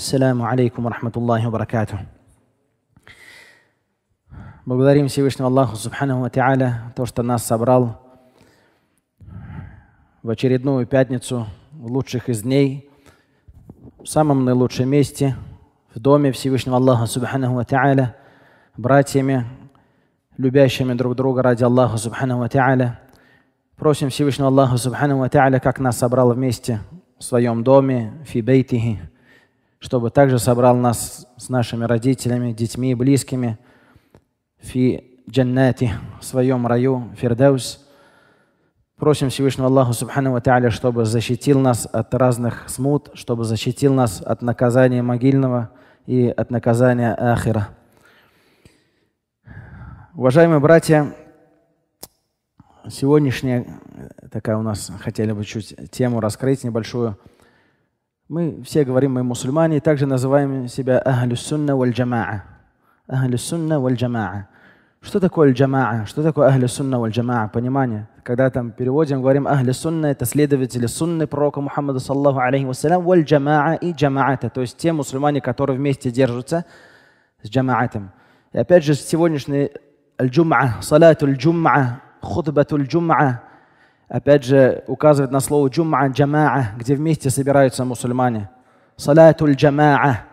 Ассаляму алейкум рахматуллахи баракату. Благодарим Всевышнего Аллаха, Субхану Та'аля, то, что нас собрал в очередную пятницу в лучших из дней, в самом наилучшем месте, в доме Всевышнего Аллаха Субхану Та'аля, братьями, любящими друг друга ради Аллаха Субхану Та'аля. Просим Всевышнего Аллаха Субхану Та'аля, как нас собрал вместе в своем доме, фи бейтихи, чтобы также собрал нас с нашими родителями, детьми и близкими фи джаннати, в своем раю, фирдаус. Просим Всевышнего Аллаха Субхану Ва чтобы защитил нас от разных смут, чтобы защитил нас от наказания могильного и от наказания ахира. Уважаемые братья, сегодняшняя такая у нас хотели бы чуть тему раскрыть небольшую – мы все говорим, мы мусульмане, и также называем себя Сунна валь джамаа. Сунна валь джамаа. Что такое аль-джамаа? Что такое ахли сунна валь джамаа? Понимание. Когда там переводим, говорим ахли сунна, это следователи сунны пророка Мухаммада саллаху алейхи вассалям, валь джамаа и джамаата, то есть те мусульмане, которые вместе держатся с джамаатом. И опять же сегодняшний аль-джумаа, салату аль-джумаа, хутбату аль-джумаа, опять же, указывает на слово джумма, джамаа, где вместе собираются мусульмане. Салатуль джамаа.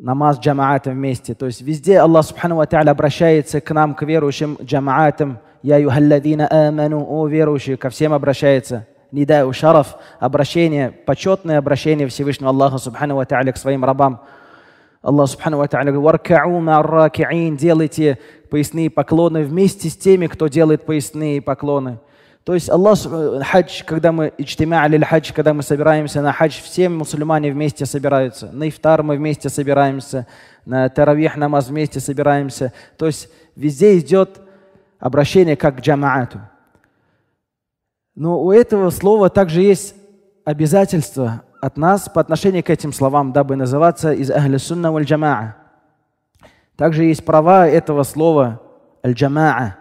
Намаз джамаатом вместе. То есть везде Аллах Субхану Ва обращается к нам, к верующим джамаатам. Я юхалладина аману, о верующие, ко всем обращается. Нидаю шараф, обращение, почетное обращение Всевышнего Аллаха Субхану Ва к своим рабам. Аллах Субхану Ва Та'аля говорит, делайте поясные поклоны вместе с теми, кто делает поясные поклоны. То есть Аллах, э, хадж, когда мы, ичтима аль хадж, когда мы собираемся на хадж, все мусульмане вместе собираются. На ифтар мы вместе собираемся, на таравих намаз вместе собираемся. То есть везде идет обращение как к джамаату. Но у этого слова также есть обязательство от нас по отношению к этим словам, дабы называться из ахли сунна валь джамаа. Также есть права этого слова аль-джамаа.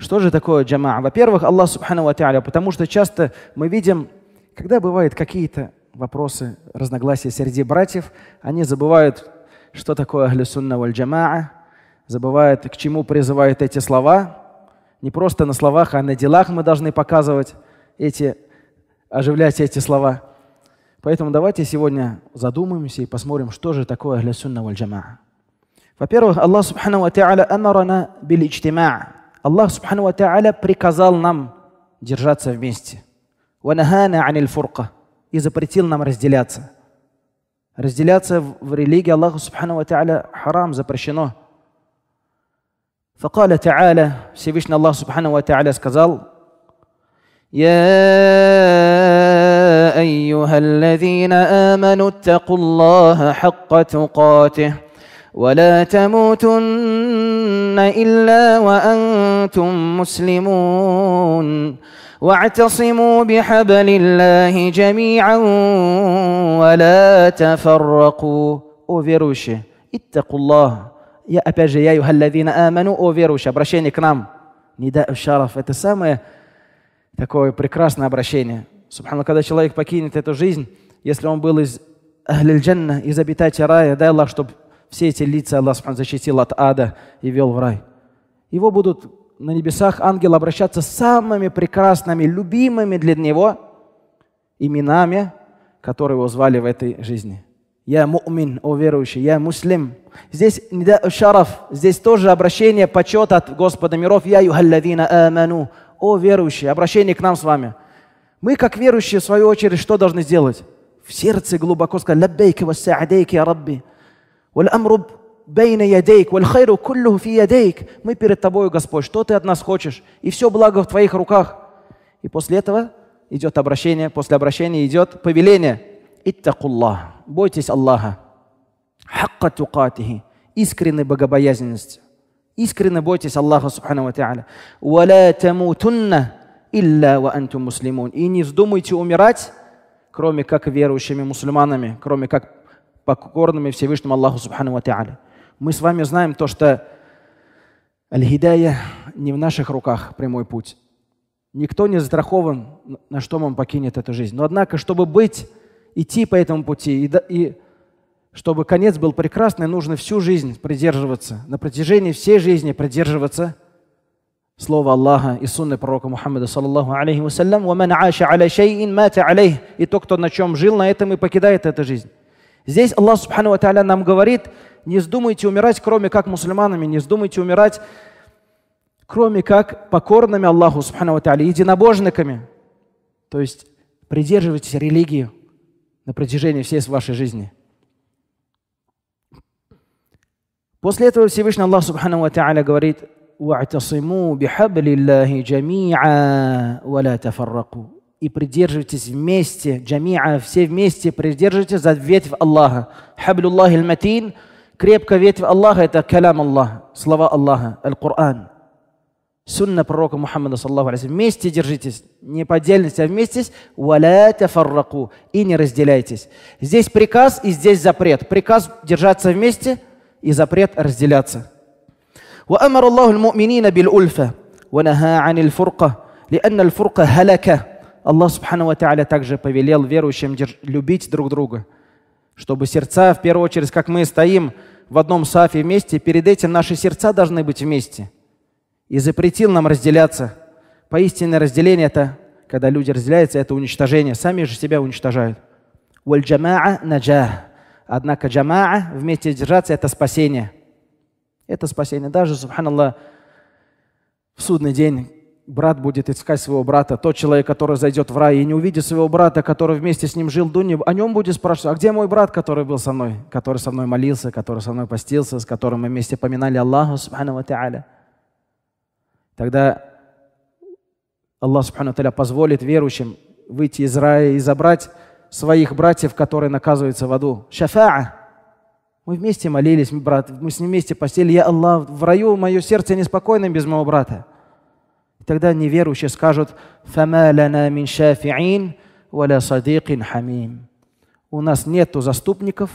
Что же такое джама? Во-первых, Аллах Субхану Ва потому что часто мы видим, когда бывают какие-то вопросы, разногласия среди братьев, они забывают, что такое аль-сунна валь джамаа, забывают, к чему призывают эти слова. Не просто на словах, а на делах мы должны показывать эти, оживлять эти слова. Поэтому давайте сегодня задумаемся и посмотрим, что же такое аль-сунна валь джамаа. Во-первых, Аллах Субхану Ва Та'аля амарана бил Аллах Субхану Ва Та'аля приказал нам держаться вместе. Ванахана аниль фурка. И запретил нам разделяться. Разделяться в религии Аллаху Субхану Ва Та'аля харам, запрещено. فقال تعالى Всевышний Аллах Субхану Ва Та'аля сказал يا أيها الذين آمنوا اتقوا الله حق تقاته ولا تموتن إلا وأنتم مسلمون واعتصموا بحبل الله جميعا ولا تفرقوا أوفيروش اتقوا الله يا أبجي يا أيها الذين آمنوا أوفيروش برشيني كنام نداء الشرف это самое такое прекрасное обращение سبحان الله человек покинет эту жизнь если он был أهل الجنة из обитателей рая дай Аллах чтобы все эти лица Аллах защитил от ада и вел в рай. Его будут на небесах ангелы обращаться с самыми прекрасными, любимыми для него именами, которые его звали в этой жизни. Я мумин, о верующий, я муслим. Здесь шараф, здесь тоже обращение, почет от Господа миров. Я юхаллавина аману, о верующие, обращение к нам с вами. Мы, как верующие, в свою очередь, что должны сделать? В сердце глубоко сказать, лаббейки вассаадейки, я Рабби. والأمر бейна ядейк, вальхайру куллюху фи ядейк. Мы перед тобою, Господь, что ты от нас хочешь? И все благо в твоих руках. И после этого идет обращение, после обращения идет повеление. Иттакуллах. Бойтесь Аллаха. Хакка тукатихи. Искренней богобоязненности. Искренне бойтесь Аллаха, субхану ва та'аля. Валя тамутунна илля ва антум муслимун. И не вздумайте умирать, кроме как верующими мусульманами, кроме как покорными Всевышнему Аллаху Субхану Ва Мы с вами знаем то, что аль-хидая не в наших руках прямой путь. Никто не застрахован, на что он покинет эту жизнь. Но однако, чтобы быть, идти по этому пути, и, и чтобы конец был прекрасный, нужно всю жизнь придерживаться, на протяжении всей жизни придерживаться слова Аллаха и сунны пророка Мухаммада, саллаллаху алейхи вассалям, «Ваман аша аля шейин мата алейх». И тот, кто на чем жил, на этом и покидает эту жизнь. Здесь Аллах Субхану Ва нам говорит, не вздумайте умирать, кроме как мусульманами, не вздумайте умирать, кроме как покорными Аллаху Субхану Ва единобожниками. То есть придерживайтесь религии на протяжении всей вашей жизни. После этого Всевышний Аллах Субхану Ва говорит, وَاعْتَصِمُوا بِحَبْلِ اللَّهِ جَمِيعًا وَلَا تَفَرَّقُوا и придерживайтесь вместе, джамиа, все вместе придерживайтесь за ветвь Аллаха. Хаблюллахи матин крепко ветвь Аллаха – это Калам Аллаха, слова Аллаха, Аль-Кур'ан. Сунна пророка Мухаммада, саллаху алейхи Вместе держитесь, не по отдельности, а вместе. Валя тафарраку. И не разделяйтесь. Здесь приказ и здесь запрет. Приказ держаться вместе и запрет разделяться. وأمر الله المؤمنين بالألفة ونهى عن الفرقة لأن الفرقة Аллах Субхану ТААля также повелел верующим любить друг друга, чтобы сердца, в первую очередь, как мы стоим в одном сафе вместе, перед этим наши сердца должны быть вместе. И запретил нам разделяться. Поистине разделение – это, когда люди разделяются, это уничтожение. Сами же себя уничтожают. «Вальджамаа наджа». Однако джамаа, вместе держаться, это спасение. Это спасение. Даже, субханаллах, в судный день брат будет искать своего брата, тот человек, который зайдет в рай и не увидит своего брата, который вместе с ним жил до него, о нем будет спрашивать, а где мой брат, который был со мной, который со мной молился, который со мной постился, с которым мы вместе поминали Аллаха, субхану ва та'аля. Тогда Аллах, субхану та'аля, позволит верующим выйти из рая и забрать своих братьев, которые наказываются в аду. Шафа'а. Мы вместе молились, брат, мы с ним вместе постели. Я Аллах, в раю мое сердце неспокойно без моего брата. И тогда неверующие скажут «Фама лана мин шафиин, У нас нету заступников,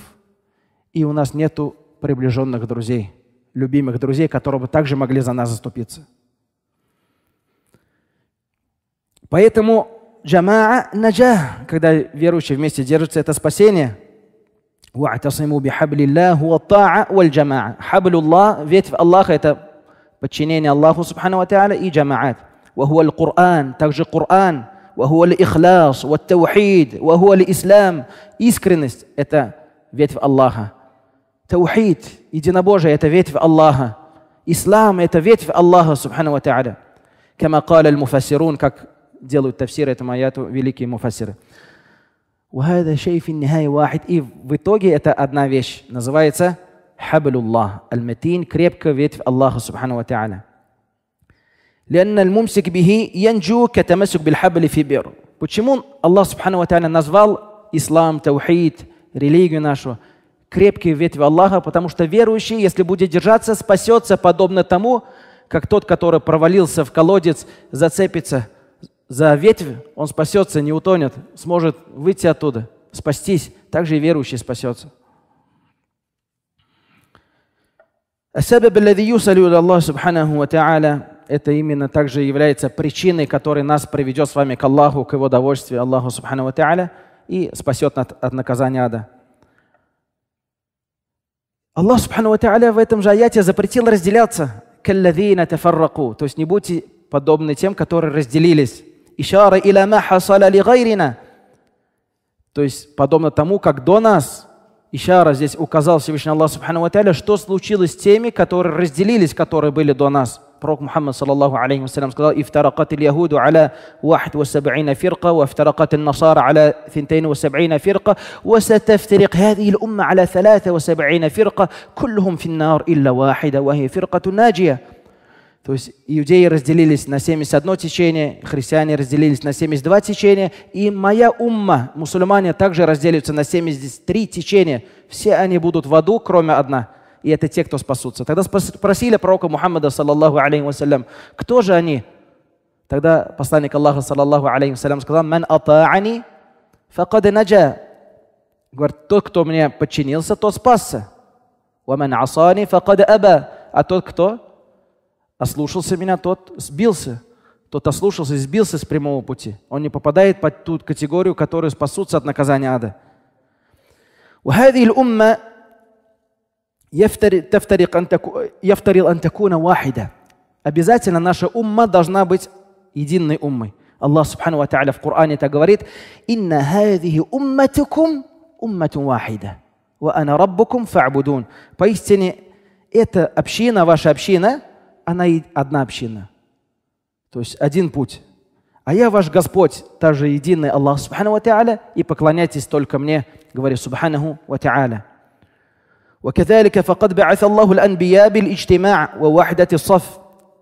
и у нас нету приближенных друзей, любимых друзей, которые бы также могли за нас заступиться. Поэтому джамаа наджа, когда верующие вместе держатся, это спасение. Хаблулла, ветвь Аллаха – это بتشينيني الله سبحانه وتعالى اي جماعات وهو القران ترجي القران وهو الاخلاص والتوحيد وهو الاسلام искренность это في الله توحيد единобожие это ветвь Аллаха. Ислам это في الله سبحانه وتعالى. كما قال المفسرون как делают تفسير этому аяту великие مفسر وهذا شيء في النهايه واحد إي в إتا أدنا فيش вещь حبل الله المتين крепко ветвь Аллаха سبحانه وتعالى لأن الممسك به ينجو كتمسك بالحبل في بئر Почему Аллах Субхану Ва назвал ислам, таухид, религию нашу крепкие ветви Аллаха, потому что верующий, если будет держаться, спасется подобно тому, как тот, который провалился в колодец, зацепится за ветвь, он спасется, не утонет, сможет выйти оттуда, спастись. Также и верующий спасется. Асабаб юсалю Аллах Субханаху Ва Та'аля это именно также является причиной, которая нас приведет с вами к Аллаху, к Его довольствию, Аллаху Субхану Тааля, и спасет нас от наказания ада. Аллах Субхану Тааля в этом же аяте запретил разделяться. «Калладина тафарраку». То есть не будьте подобны тем, которые разделились. «Ишара иля ма гайрина». То есть подобно тому, как до нас – Ишара здесь указал Всевышний Аллах Субхану Ва что случилось с теми, которые разделились, которые были до нас. Пророк Мухаммад, саллаллаху алейхи вассалям, сказал, «И «Ифтаракат ильяхуду аля вахт ва саб'ина фирка, ва ифтаракат насара аля финтейн ва саб'ина фирка, ва сатафтарик хадхи умма аля фалата ва саб'ина фирка, куллухум финнар илля вахида, ва хи фиркату наджия». То есть иудеи разделились на 71 течение, христиане разделились на 72 течения, и моя умма, мусульмане, также разделятся на 73 течения. Все они будут в аду, кроме одна. И это те, кто спасутся. Тогда спросили пророка Мухаммада, саллаллаху алейхи вассалям, кто же они? Тогда посланник Аллаха, саллаллаху алейхи вассалям, сказал, «Мен ата'ани, факад наджа». Говорит, тот, кто мне подчинился, тот спасся. «Ва ман асани, факад аба». А тот, кто Ослушался меня, тот сбился. Тот ослушался и сбился с прямого пути. Он не попадает под ту категорию, которые спасутся от наказания ада. وهذه الأمة يفترق أن يفترض أن تكون واحدة. Обязательно наша умма должна быть единой уммой. Аллах Субхану Ва Та'аля в Коране так говорит, «Инна хадихи умматукум умматун вахида, ва ана раббукум фа'будун». Поистине, эта община, ваша община – она и одна община. То есть один путь. А я ваш Господь, та же единый Аллах Субхану Ва Та'аля, и поклоняйтесь только мне, говорит Субханаху Ва Та'аля. وكذلك فقد بعث الله الأنبياء بالاجتماع ووحدة الصف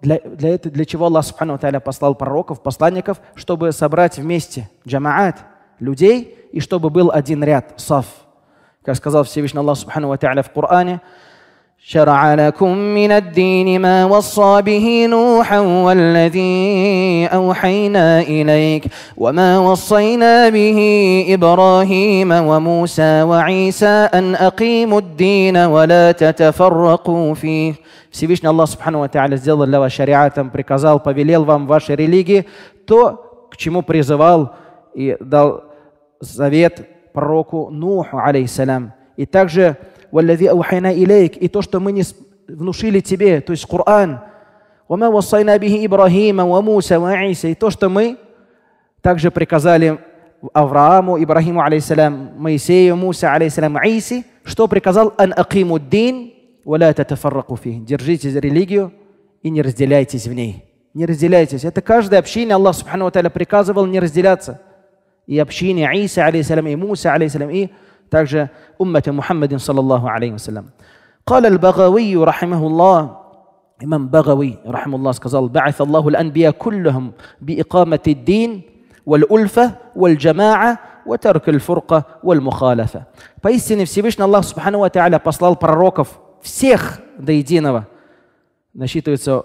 для, для, для чего Аллах Субхану Тааля послал пророков, посланников, чтобы собрать вместе джамаат людей и чтобы был один ряд, саф. Как сказал Всевышний Аллах Субхану Тааля в Коране, شرع لكم من الدين ما وصى به نوحا والذي أوحينا إليك وما وصينا به إبراهيم وموسى وعيسى أن أقيموا الدين ولا تتفرقوا فيه Всевышний Аллах Субхану Ва Тааля сделал для вас шариатом, приказал, повелел вам в вашей религии то, к чему призывал и дал завет пророку Нуху, алейхиссалям. И также والذي أوحينا إليك إي توشتو مني мы не внушили тебе, то есть Коран, وما وصينا به إبراهيم وموسى وعيسى إي توشتو что также приказали Аврааму, Ибрахиму, алейсалям, Моисею, Муса, алейсалям, Иси, что приказал «Ан акиму дин, валя татафарраку фи». Держите религию и не разделяйтесь в ней. Не разделяйтесь. Это каждая община, Аллах, субхану ва приказывал не разделяться. И общение Иса, алейсалям, и Муса, алейсалям, и takže ummete Muhammedin sallallahu alaihi wasallam. Kale al-Bagawi rahimahullah, Imam Bagawi rahimahullah skazal, ba'ath Allahu al-anbiya kulluhum bi iqamati din, wal-ulfa, wal-jama'a, وترك الفرقة والمخالفة. Поистине Всевышний Аллах Субхану Ва Тааля послал пророков всех до единого. Насчитывается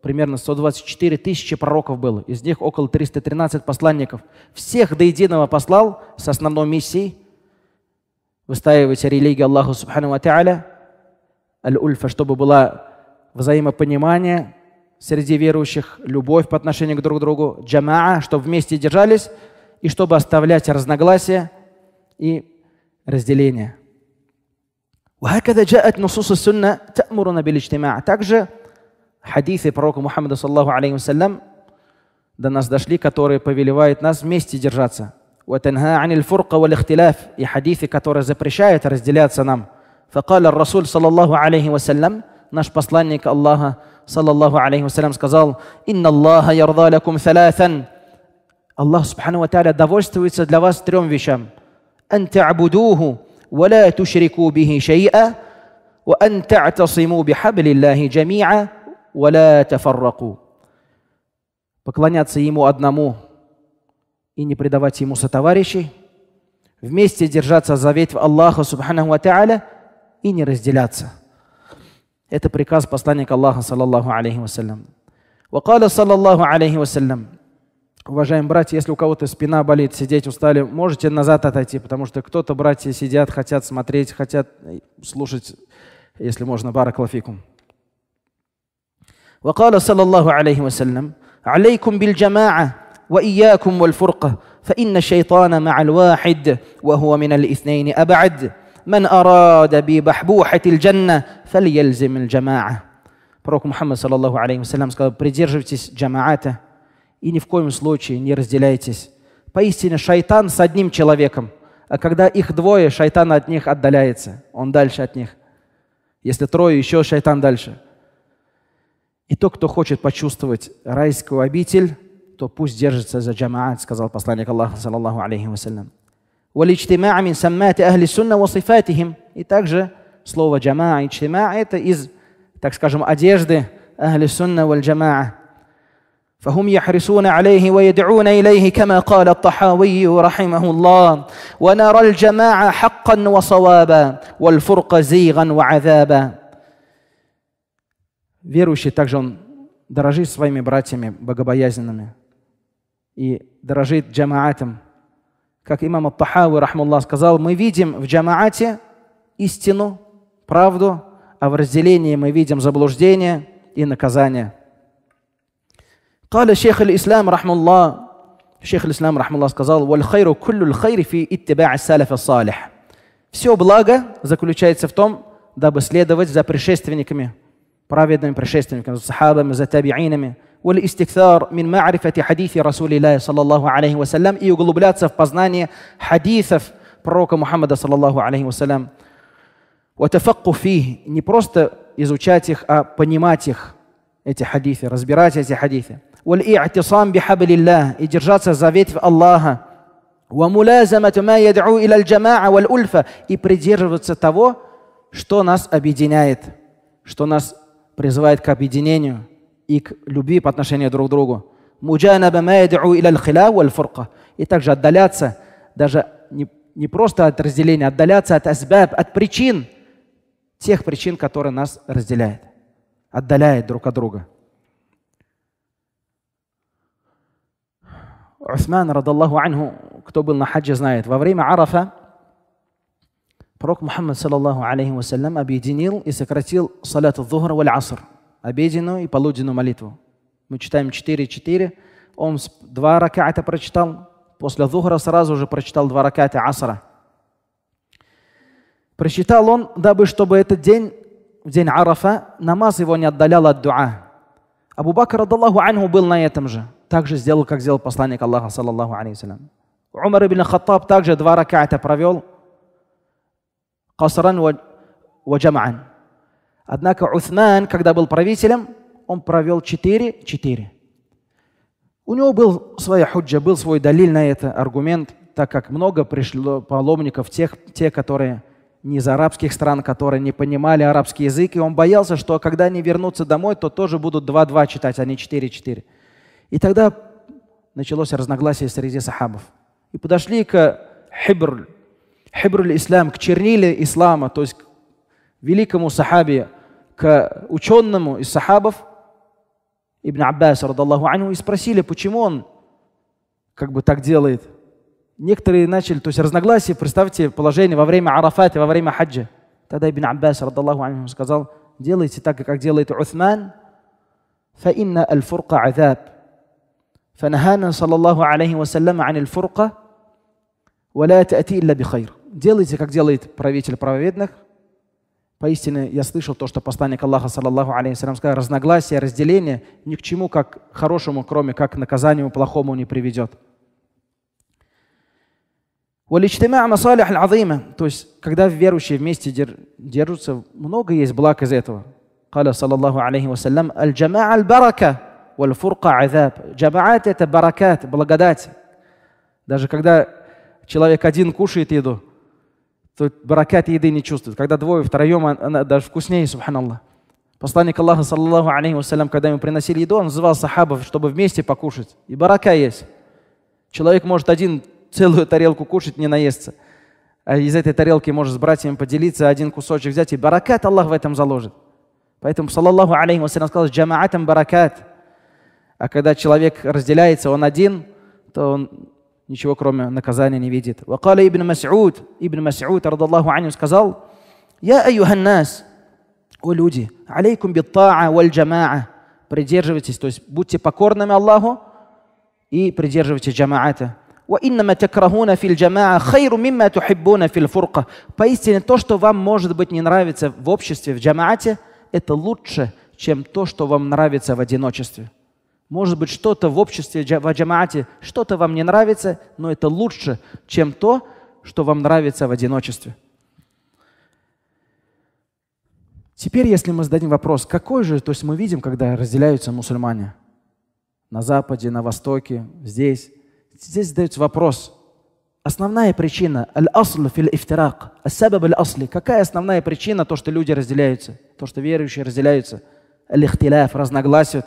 примерно 124 тысячи пророков было. Из них около 313 посланников. Всех до единого послал с основной миссией выстаиваете религию Аллаха Субхану Ва аль-ульфа, чтобы было взаимопонимание среди верующих, любовь по отношению к друг другу, джамаа, чтобы вместе держались, и чтобы оставлять разногласия и разделения. وهكذا جاءت نصوص السنة تأمرنا بالاجتماع. Также хадисы пророка Мухаммада, саллаху алейхи вассалям, до нас дошли, которые повелевают нас вместе держаться – وتنهى عن الفرقة والاختلاف и хадисы, которые запрещают разделяться فقال الرسول صلى الله عليه وسلم наш посланник الله صلى الله عليه وسلم сказал إن الله يرضى لكم ثلاثا الله سبحانه وتعالى довольствуется для вас трем вещам أن تعبدوه ولا تشركوا به شيئا وأن تعتصموا بحبل الله جميعا ولا تفرقوا поклоняться ему одному и не предавать ему сотоварищей, вместе держаться за ветвь Аллаха Субханаху Ва и не разделяться. Это приказ посланника Аллаха, саллаллаху алейхи вассалям. Вакаля, саллаллаху алейхи вассалям. Уважаемые братья, если у кого-то спина болит, сидеть устали, можете назад отойти, потому что кто-то, братья, сидят, хотят смотреть, хотят э, слушать, если можно, бараклафикум. وقال صلى الله عليه وسلم عليكم بالجماعه وإياكم والفرقة فإن الشيطان مع الواحد وهو من الاثنين أبعد من أراد ببحبوحة الجنة فليلزم الجماعة Пророк Мухаммад, саллаллаху алейхи сказал, придерживайтесь джамаата и ни в коем случае не разделяйтесь. Поистине шайтан с одним человеком, а когда их двое, шайтан от них отдаляется, он дальше от них. Если трое, еще шайтан дальше. И тот, кто хочет почувствовать райскую обитель, то пусть держится за джамаат, сказал посланник Аллаха, саллаллаху алейхи вассалям. Валичтимаа мин саммати ахли сунна ва сифатихим. И также слово джамаа и чтимаа это из, так скажем, одежды ахли сунна вал джамаа. فهم يحرصون عليه ويدعون اليه كما قال الطحاوي رحمه الله ونرى الجماعه حقا وصوابا والفرق زيغا وعذابا верующий также он дорожит своими братьями богобоязненными и дорожит джамаатом. Как имам Ат-Тахави, рахмуллах, сказал, мы видим в джамаате истину, правду, а в разделении мы видим заблуждение и наказание. قال شيخ الإسلام رحمه الله شيخ الإسلام رحمه الله сказал والخير كل الخير في اتباع السلف الصالح все благо заключается в том, дабы следовать за предшественниками, праведными предшественниками, за сахабами, за табиинами, والاستكثار من معرفة حديث رسول الله صلى الله عليه وسلم и углубляться в познание حديثов пророка Мухаммада صلى الله عليه وسلم وتفقه فيه не просто изучать их, а понимать их, эти хадисы, разбирать эти хадисы. والإعتصام بحبل الله и держаться за ветвь Аллаха. وملازمة ما يدعو إلى الجماعة والألفة и придерживаться того, что нас объединяет, что нас призывает к объединению – и к любви по отношению друг к другу. И также отдаляться, даже не, не просто от разделения, отдаляться от асбаб, от причин, тех причин, которые нас разделяют, отдаляет друг от друга. Усман, радаллаху анху, кто был на хаджи, знает, во время Арафа пророк Мухаммад, саллаллаху алейхи вассалям, объединил и сократил салят зухр валь аср – обеденную и полуденную молитву. Мы читаем 4-4. Он два раката прочитал, после Зухра сразу же прочитал два раката асара. Прочитал он, дабы чтобы этот день, в день Арафа, намаз его не отдалял от дуа. Абу Бакр, радаллаху анху, был на этом же. также сделал, как сделал посланник Аллаха, саллаллаху алейхи Умар ибн Хаттаб также два раката провел. Касран ва джам'ан. Однако Усман, когда был правителем, он провел 4-4. У него был своя худжа, был свой далиль на это, аргумент, так как много пришло паломников, тех, те, которые не из арабских стран, которые не понимали арабский язык, и он боялся, что когда они вернутся домой, то тоже будут 2-2 читать, а не 4-4. И тогда началось разногласие среди сахабов. И подошли к Хибр, Хибр ислам, к черниле ислама, то есть к великому сахабе к ученому из сахабов, Ибн Аббас, радаллаху аню, и спросили, почему он как бы так делает. Некоторые начали, то есть разногласия, представьте положение во время Арафата, во время хаджа. Тогда Ибн Аббас, радаллаху аню, сказал, делайте так, как делает Уthman, فإن الفرق عذاب فنهانا صلى الله عليه وسلم عن الفرقة ولا تأتي إلا بخير делайте, как делает правитель праведных, Поистине я слышал то, что посланник Аллаха, саллаллаху алейхиссалям, сказал, разногласие, разделение ни к чему, как хорошему, кроме как наказанию плохому не приведет. То есть, когда верующие вместе держатся, много есть благ из этого. Саллаллаху صلى الله عليه وسلم الجماعة البركة والفرقة عذاب جماعات это баракат, благодать. Даже когда человек один кушает еду, то баракат еды не чувствует. Когда двое, втроем, она даже вкуснее, субханаллах. Посланник Аллаха, саллаху алейхи вассалям, когда ему приносили еду, он звал сахабов, чтобы вместе покушать. И барака есть. Человек может один целую тарелку кушать, не наесться. А из этой тарелки может с братьями поделиться, один кусочек взять, и баракат Аллах в этом заложит. Поэтому, саллаху алейхи вассалям, сказал, джамаатам баракат. А когда человек разделяется, он один, то он ничего кроме наказания не видит. Вакала ибн Мас'уд, ибн Мас'уд, радаллаху аню, сказал, «Я аюханнас, о люди, алейкум биттаа валь джамаа, придерживайтесь, то есть будьте покорными Аллаху и придерживайтесь джамаата». وإنما تكرهون في الجماعة خير مما تحبون في الفرقة. Поистине то, что вам может быть не нравится в обществе, в джамаате, это лучше, чем то, что вам нравится в одиночестве. Может быть, что-то в обществе, в аджамате, что-то вам не нравится, но это лучше, чем то, что вам нравится в одиночестве. Теперь, если мы зададим вопрос, какой же, то есть мы видим, когда разделяются мусульмане на Западе, на Востоке, здесь, здесь задается вопрос, основная причина, аль-асл фил ифтирак, асабаб аль-асли, какая основная причина, то, что люди разделяются, то, что верующие разделяются, аль-ихтиляф, разногласят,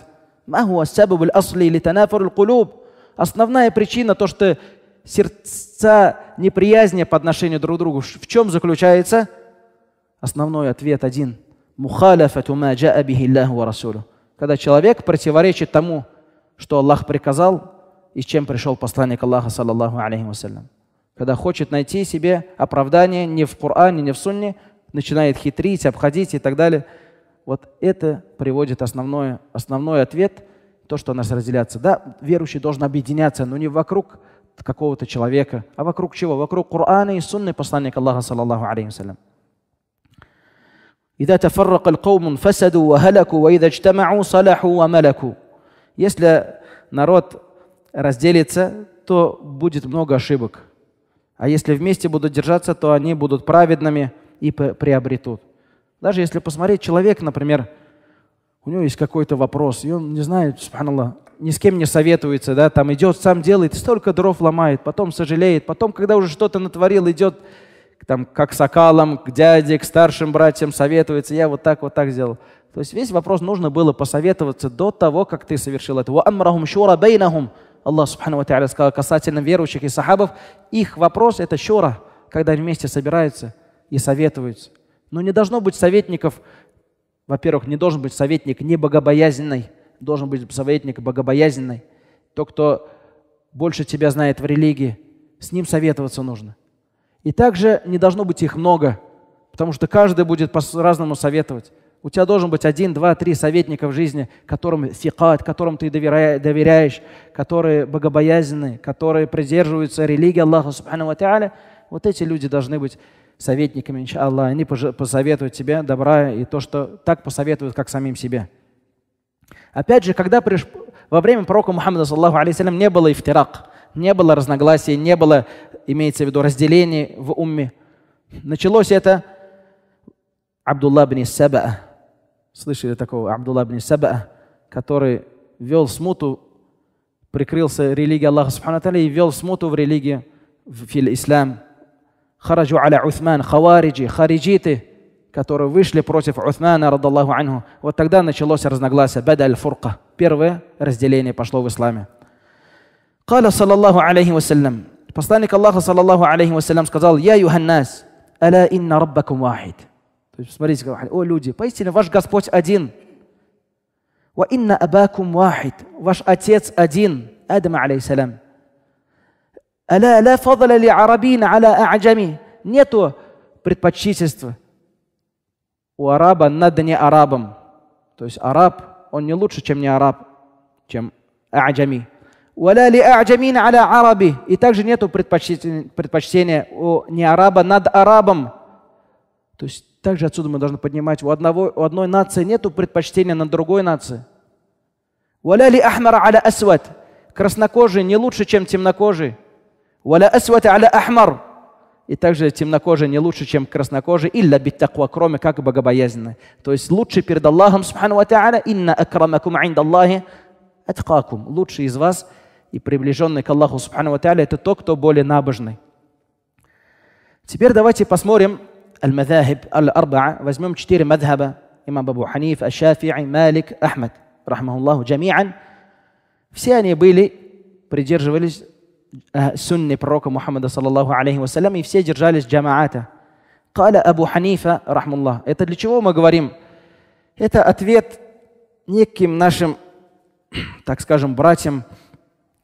Основная причина, то, что сердца неприязни по отношению друг к другу, в чем заключается? Основной ответ один. Когда человек противоречит тому, что Аллах приказал и с чем пришел посланник Аллаха, саллаллаху алейхи Когда хочет найти себе оправдание не в Коране, не в Сунне, начинает хитрить, обходить и так далее – вот это приводит основной основной ответ, то, что нас разделяется. Да, верующий должен объединяться, но не вокруг какого-то человека, а вокруг чего? Вокруг Корана и Сунны посланника Аллаха, саллаллаху алейхи вассалям. إذا تفرق القوم فسدوا وهلكوا وإذا اجتمعوا صلحوا وملكوا Если народ разделится, то будет много ошибок. А если вместе будут держаться, то они будут праведными и приобретут. Даже если посмотреть, человек, например, у него есть какой-то вопрос, и он не знает, субханаллах, ни с кем не советуется, да, там идет, сам делает, столько дров ломает, потом сожалеет, потом, когда уже что-то натворил, идет там, как с акалом, к дяде, к старшим братьям советуется, я вот так, вот так сделал. То есть весь вопрос нужно было посоветоваться до того, как ты совершил это. Аллах Субхану Ва сказал касательно верующих и сахабов, их вопрос это шура, когда они вместе собираются и советуются. Но не должно быть советников, во-первых, не должен быть советник небогобоязненный, должен быть советник богобоязненный. То, кто больше тебя знает в религии, с ним советоваться нужно. И также не должно быть их много, потому что каждый будет по-разному советовать. У тебя должен быть один, два, три советника в жизни, которым фикат, которым ты доверяешь, которые богобоязненны, которые придерживаются религии Аллаха Субхану Ва Вот эти люди должны быть советниками, иншаллах, они посоветуют тебе добра и то, что так посоветуют, как самим себе. Опять же, когда приш... во время пророка Мухаммада, саллаху алейсалям, не было ифтирак, не было разногласий, не было, имеется в виду, разделений в умме. Началось это Абдулла бни Саба. Слышали такого Абдулла бни Саба, который вел смуту, прикрылся религией Аллаха Субхану и вел смуту в религии, в ислам. Хараджу аля Усман, хавариджи, харидиты, которые вышли против Усмана, радаллаху анху. Вот тогда началось разногласие, бада аль-фурка. Первое разделение пошло в исламе. Каля саллаллаху алейхи вассалям. Посланник Аллаха, саллаллаху алейхи вассалям, сказал, «Я юханнас, аля инна раббакум вахид». То есть, смотрите, о люди, поистине ваш Господь один. «Ва инна абакум вахид». Ваш Отец один, Адам алейхи салям. Аля ля фадала ли арабин аля а'джами. Нету предпочтительства у араба над не арабом. То есть араб, он не лучше, чем не араб, чем а'джами. Валя ли а'джамин араби. И также нету предпочтения у не араба над арабом. То есть также отсюда мы должны поднимать. У, одного, у одной нации нету предпочтения над другой нацией. Валя ахмара аля асват. Краснокожий не лучше, чем темнокожий. Валя асват аля ахмар. И также темнокожий не лучше, чем краснокожий, илля биттаква, кроме как богобоязненный. То есть лучше перед Аллахом, субхану ва та'аля, инна акрамакум индаллахи аткакум. Лучший из вас и приближенный к Аллаху, субхану ва это тот, кто более набожный. Теперь давайте посмотрим аль-мадахиб аль-арбаа. Возьмем четыре мадхаба. Имам Абу Ханиф, Ашафии, Малик, Ахмад, рахмахуллаху джами'ан. Все они были, придерживались Э, сунны пророка Мухаммада, саллаллаху алейхи вассалям, и все держались джамаата. Каля Абу Ханифа, рахмуллах. Это для чего мы говорим? Это ответ неким нашим, так скажем, братьям,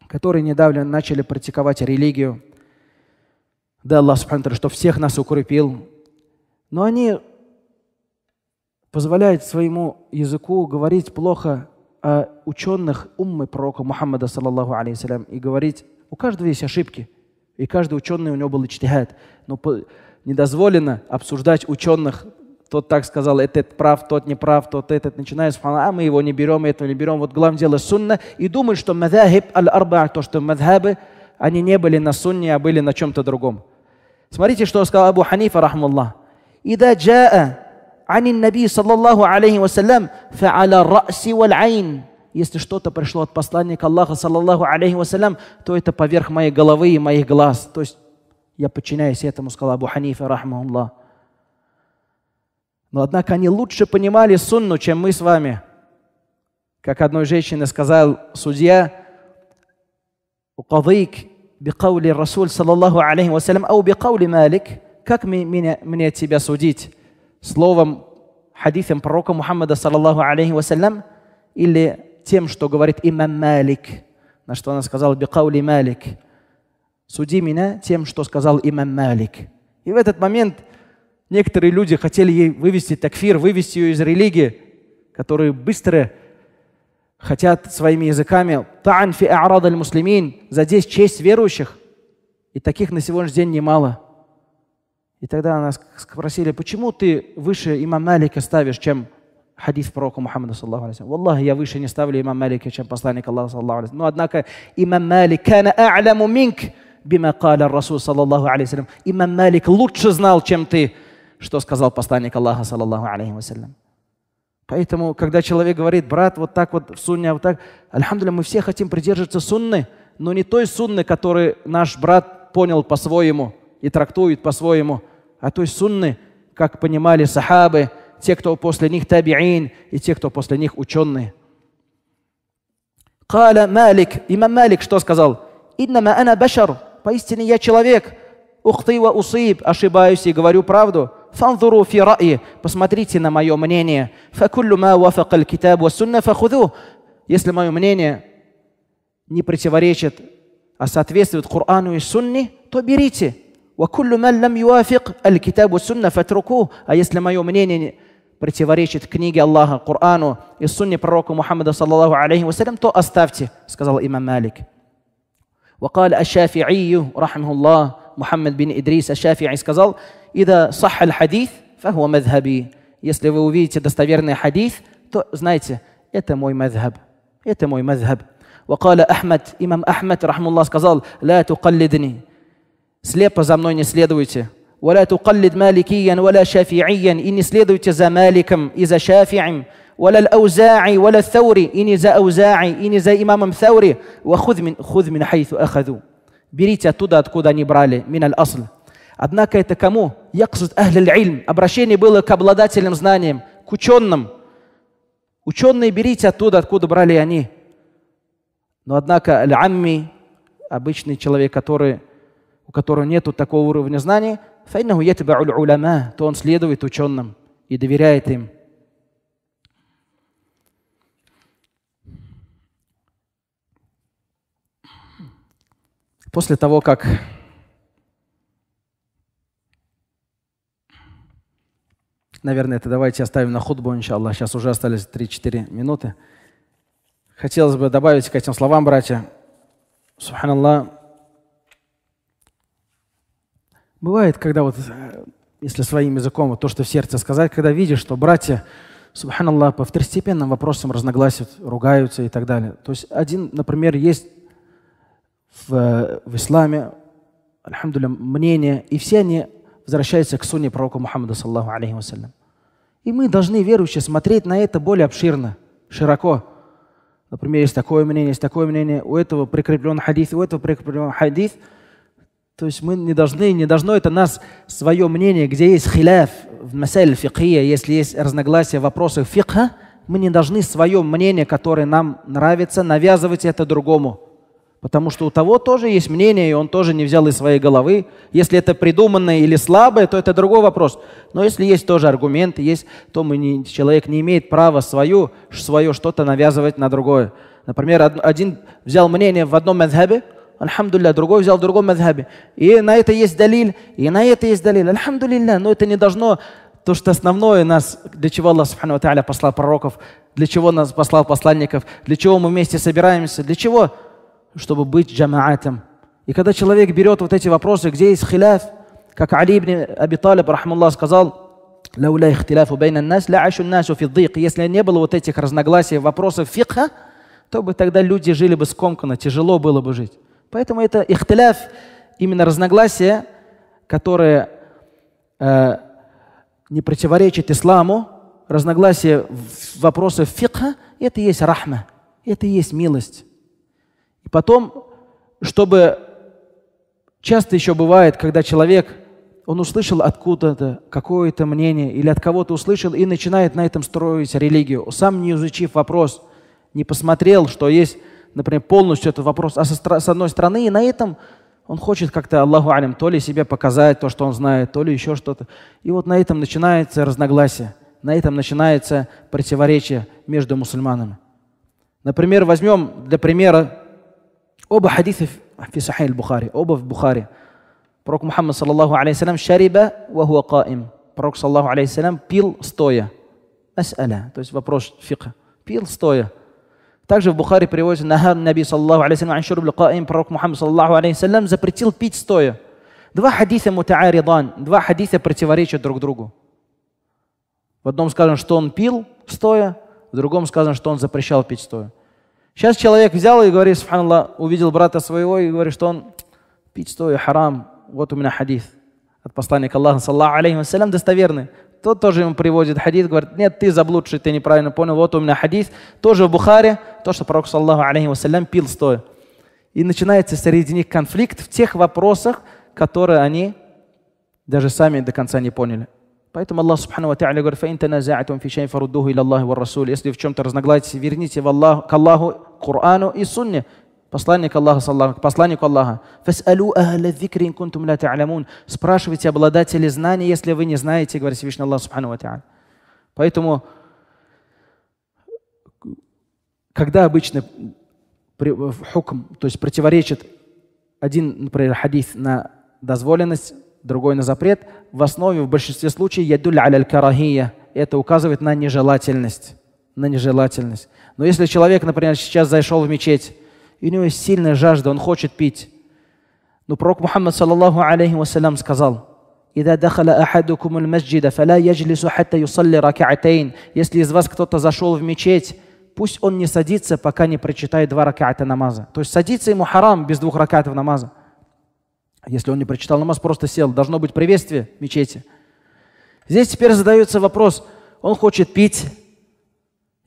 которые недавно начали практиковать религию. Да, Аллах, субхану что всех нас укрепил. Но они позволяют своему языку говорить плохо о ученых уммы пророка Мухаммада, саллаллаху алейхи и говорить у каждого есть ошибки. И каждый ученый у него был ичтихат. Но недозволено обсуждать ученых. Тот так сказал, этот прав, тот не прав, тот этот. начинает с а мы его не берем, этого не берем. Вот главное дело сунна. И думают, что мадхаб аль-арба, то, что мадхабы, они не были на сунне, а были на чем-то другом. Смотрите, что сказал Абу Ханифа, рахмаллах. «Ида джаа عن النبي صلى الله عليه وسلم فعلى الرأس والعين если что-то пришло от посланника Аллаха, саллаллаху алейхи вассалям, то это поверх моей головы и моих глаз. То есть я подчиняюсь этому, сказал Абу Ханифа, рахмауллах. Но однако они лучше понимали сунну, чем мы с вами. Как одной женщине сказал судья, "Укадык бикаули Расуль, саллаллаху алейхи вассалям, ау бикаули Малик, как мне, мне тебя судить? Словом, хадисом пророка Мухаммада, саллаллаху алейхи вассалям, или тем, что говорит имам Малик, на что она сказала «Бикаули Малик». «Суди меня тем, что сказал имам Малик». И в этот момент некоторые люди хотели ей вывести такфир, вывести ее из религии, которые быстро хотят своими языками «Та'ан фи аль-муслимин» задеть честь верующих. И таких на сегодняшний день немало. И тогда она спросили, почему ты выше имама Малика ставишь, чем хадис пророка Мухаммада, саллаху алейхи Валлах, я выше не ставлю имам Малика, чем посланник Аллаха, саллаху алейхи Но, однако, имам Малик, кана а'ляму минк, бима каля Расул, саллаху алейхи Имам Малик лучше знал, чем ты, что сказал посланник Аллаха, саллаху алейхи вассалям. Поэтому, когда человек говорит, брат, вот так вот, суння, вот так, альхамдуля, мы все хотим придерживаться сунны, но не той сунны, которую наш брат понял по-своему и трактует по-своему, а той сунны, как понимали сахабы, те, кто после них табиин, и те, кто после них ученые. Каля Малик, имам Малик что сказал? Иннама ана башар, поистине я человек, ухты ва усиб, ошибаюсь и говорю правду. Фанзуру фи раи, посмотрите на мое мнение. Факуллю ма вафакал китаб ва сунна фахуду. Если мое мнение не противоречит, а соответствует Корану и Сунне, то берите. وكل من لم يوافق الكتاب والسنة فاتركوه а если мое мнение противоречит книге Аллаха, Корану и сунне пророка Мухаммада, саллаллаху алейхи вассалям, то оставьте, сказал имам Малик. وقال الشافعي رحمه الله محمد بن إدريس الشافعي сказал إذا صح الحديث فهو مذهبي если вы увидите достоверный хадис то знаете это мой مذهب это мой مذهب وقال أحمد إمام أحمد رحمه الله сказал لا تقلدني слепо за мной не следуйте ولا تقلد مالكيا ولا شافعيا إن не следуйте за Маликом и ولا الأوزاعي ولا الثوري إن не за Аузаи и не за وخذ من خذ من حيث أخذوا берите оттуда откуда они брали من الأصل однако это кому يقصد أهل العلم обращение было к обладателям знаниям к ученым ученые берите оттуда откуда брали они но однако аль-амми обычный человек который у которого нет такого уровня знаний файнаху ятба'уль уляма, то он следует ученым и доверяет им. После того, как Наверное, это давайте оставим на худбу, иншаллах. Сейчас уже остались 3-4 минуты. Хотелось бы добавить к этим словам, братья. Субханаллах, Бывает, когда вот, э, если своим языком, вот то, что в сердце сказать, когда видишь, что братья, субханаллах, по второстепенным вопросам разногласят, ругаются и так далее. То есть один, например, есть в, э, в исламе, альхамдуля, мнение, и все они возвращаются к сунне пророка Мухаммада, саллаху алейхи вассалям. И мы должны, верующие, смотреть на это более обширно, широко. Например, есть такое мнение, есть такое мнение, у этого прикреплен хадис, у этого прикреплен хадис – то есть мы не должны, не должно это нас, свое мнение, где есть хиляф, в масель фикхия, если есть разногласия в вопросах фикха, мы не должны свое мнение, которое нам нравится, навязывать это другому. Потому что у того тоже есть мнение, и он тоже не взял из своей головы. Если это придуманное или слабое, то это другой вопрос. Но если есть тоже аргументы, есть, то мы не, человек не имеет права свою, свое что-то навязывать на другое. Например, один взял мнение в одном мазхабе, Альхамдулля, другой взял в другом мадхабе. И на это есть далиль, и на это есть далиль. Альхамдулилля, но это не должно то, что основное нас, для чего Аллах Субхану Тааля послал пророков, для чего нас послал посланников, для чего мы вместе собираемся, для чего? Чтобы быть джамаатом. И когда человек берет вот эти вопросы, где есть хиляф, как Али ибн Аби Талиб, рахмаллах, сказал, «Лауля ихтиляфу байна нас, ля ашу нашу фиддик». Если не было вот этих разногласий, вопросов фикха, то бы тогда люди жили бы скомканно, тяжело было бы жить. Поэтому это ихтиляф, именно разногласие, которое э, не противоречит исламу, разногласие вопросов фикха, это и есть рахма, это и есть милость. И потом, чтобы часто еще бывает, когда человек, он услышал откуда-то какое-то мнение или от кого-то услышал и начинает на этом строить религию, сам не изучив вопрос, не посмотрел, что есть например, полностью этот вопрос а со, с одной стороны, и на этом он хочет как-то, Аллаху алим, то ли себе показать то, что он знает, то ли еще что-то. И вот на этом начинается разногласие, на этом начинается противоречие между мусульманами. Например, возьмем для примера оба хадиса в Сахи Бухари, оба в Бухари. Пророк Мухаммад, саллаллаху алейхи шариба вахуа каим. Пророк, саллаллаху алейхи пил стоя. Ас'аля, то есть вопрос фиха. Пил стоя. Также в Бухаре приводится Нахан Наби саллаху алейхи аншурб ликаим, пророк Мухаммад саллаху алейхи запретил пить стоя. Два хадиса мутааридан, два хадиса противоречат друг другу. В одном сказано, что он пил стоя, в другом сказано, что он запрещал пить стоя. Сейчас человек взял и говорит, субханаллах, увидел брата своего и говорит, что он пить стоя харам. Вот у меня хадис от посланника Аллаха, саллаху алейхи вассалям, достоверный тот тоже ему приводит хадис, говорит, нет, ты заблудший, ты неправильно понял, вот у меня хадис, тоже в Бухаре, то, что пророк, саллаху алейхи вассалям, пил стоя. И начинается среди них конфликт в тех вопросах, которые они даже сами до конца не поняли. Поэтому Аллах Субхану Ва Та'аля говорит, فَإِنْ تَنَازَعْتُمْ فِي شَيْءٍ فَرُدُّهُ إِلَى اللَّهِ وَالرَّسُولِ Если в чем-то разногласие, верните в Аллах, к Аллаху, Корану и Сунне. Посланник Аллаха, саллаху, посланник Аллаха. «Фас'алу ахля зикри Спрашивайте обладателей знаний, если вы не знаете, говорит Всевышний Аллах, субхану ва Поэтому, когда обычно хукм, то есть противоречит один, например, хадис на дозволенность, другой на запрет, в основе, в большинстве случаев, ядуль аляль карахия, это указывает на нежелательность. На нежелательность. Но если человек, например, сейчас зашел в мечеть, и у него есть сильная жажда, он хочет пить. Но пророк Мухаммад, саллаллаху алейхи вассалям, сказал, «Ида дахала ахадукум аль-масджида, фала яджлису хатта юсалли Если из вас кто-то зашел в мечеть, пусть он не садится, пока не прочитает два раката намаза. То есть садится ему харам без двух ракатов намаза. Если он не прочитал намаз, просто сел. Должно быть приветствие в мечети. Здесь теперь задается вопрос, он хочет пить,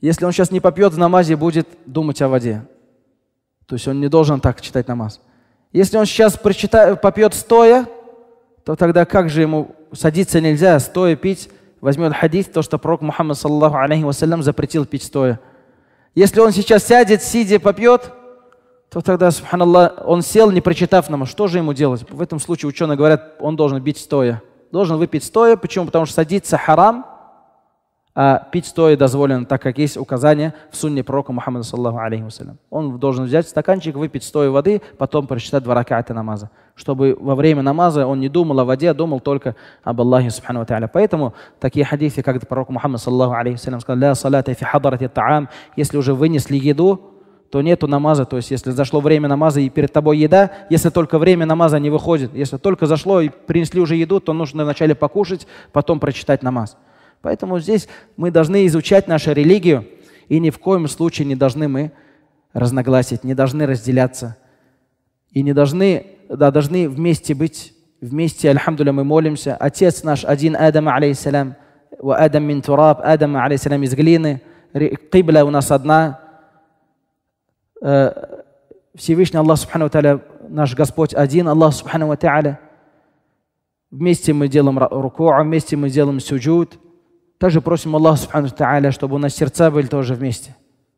если он сейчас не попьет в намазе, будет думать о воде. То есть он не должен так читать намаз. Если он сейчас прочитает, попьет стоя, то тогда как же ему садиться нельзя, стоя пить, возьмет хадис, то, что пророк Мухаммад, саллаху алейхи вассалям, запретил пить стоя. Если он сейчас сядет, сидя, попьет, то тогда, субханаллах, он сел, не прочитав нам. Что же ему делать? В этом случае ученые говорят, он должен бить стоя. Должен выпить стоя. Почему? Потому что садиться харам – а пить стоя дозволено, так как есть указание в сунне пророка Мухаммада, саллаху алейхи вассалям. Он должен взять стаканчик, выпить стоя воды, потом прочитать два раката намаза, чтобы во время намаза он не думал о воде, а думал только об Аллахе, субхану ва Поэтому такие хадисы, как пророк Мухаммад, саллаху алейхи вассалям, сказал, «Ля салата фи хадарати таам», если уже вынесли еду, то нету намаза. То есть, если зашло время намаза и перед тобой еда, если только время намаза не выходит, если только зашло и принесли уже еду, то нужно вначале покушать, потом прочитать намаз. Поэтому здесь мы должны изучать нашу религию, и ни в коем случае не должны мы разногласить, не должны разделяться, и не должны, да, должны вместе быть, вместе, альхамдуля, мы молимся. Отец наш один, Адам, алейхиссалям, ва Адам мин тураб, Адам, алейхиссалям, из глины, Кибля у нас одна, э, Всевышний Аллах Субхану Тааля, наш Господь один, Аллах Субхану Тааля. Вместе мы делаем руку, вместе мы делаем сюджуд, также просим Аллаха, Субхану чтобы у нас сердца были тоже вместе,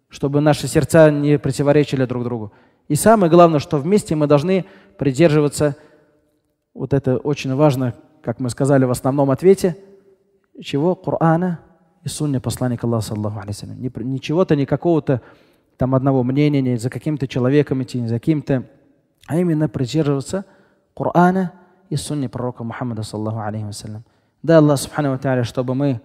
чтобы наши сердца не противоречили друг другу. И самое главное, что вместе мы должны придерживаться, вот это очень важно, как мы сказали в основном ответе, чего? Корана и сунни посланника Аллаха, саллаху Ничего-то, ни какого-то там одного мнения, не за каким-то человеком идти, не за каким-то, а именно придерживаться Корана и сунни пророка Мухаммада, саллаху алейхи вассалям. Да, Аллах, Субхану Тааля, чтобы мы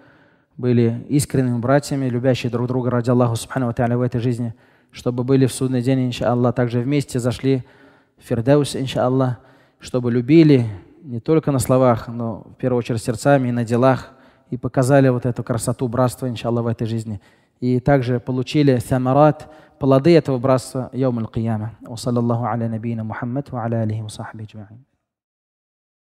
были искренними братьями, любящие друг друга ради Аллаха Субхану в этой жизни, чтобы были в судный день, иншаллах, также вместе зашли в Фердаус, иншаллах, чтобы любили не только на словах, но в первую очередь сердцами и на делах, и показали вот эту красоту братства, иншаллах, в этой жизни. И также получили самарат, плоды этого братства, яум аль-кияма. Wa саллаллаху аля набийна Мухаммад, ва аля алихи